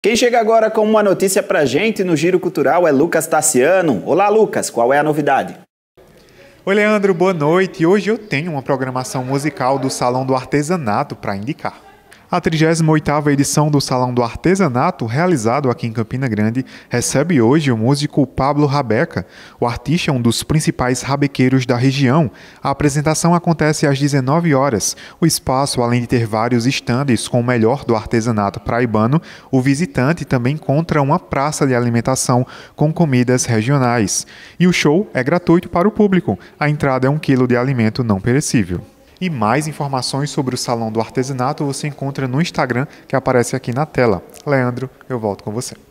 Quem chega agora com uma notícia pra gente no Giro Cultural é Lucas Tassiano. Olá, Lucas, qual é a novidade? Oi, Leandro, boa noite. Hoje eu tenho uma programação musical do Salão do Artesanato para indicar. A 38ª edição do Salão do Artesanato, realizado aqui em Campina Grande, recebe hoje o músico Pablo Rabeca. O artista é um dos principais rabequeiros da região. A apresentação acontece às 19 horas. O espaço, além de ter vários estandes com o melhor do artesanato praibano, o visitante também encontra uma praça de alimentação com comidas regionais. E o show é gratuito para o público. A entrada é um quilo de alimento não perecível. E mais informações sobre o Salão do Artesanato você encontra no Instagram que aparece aqui na tela. Leandro, eu volto com você.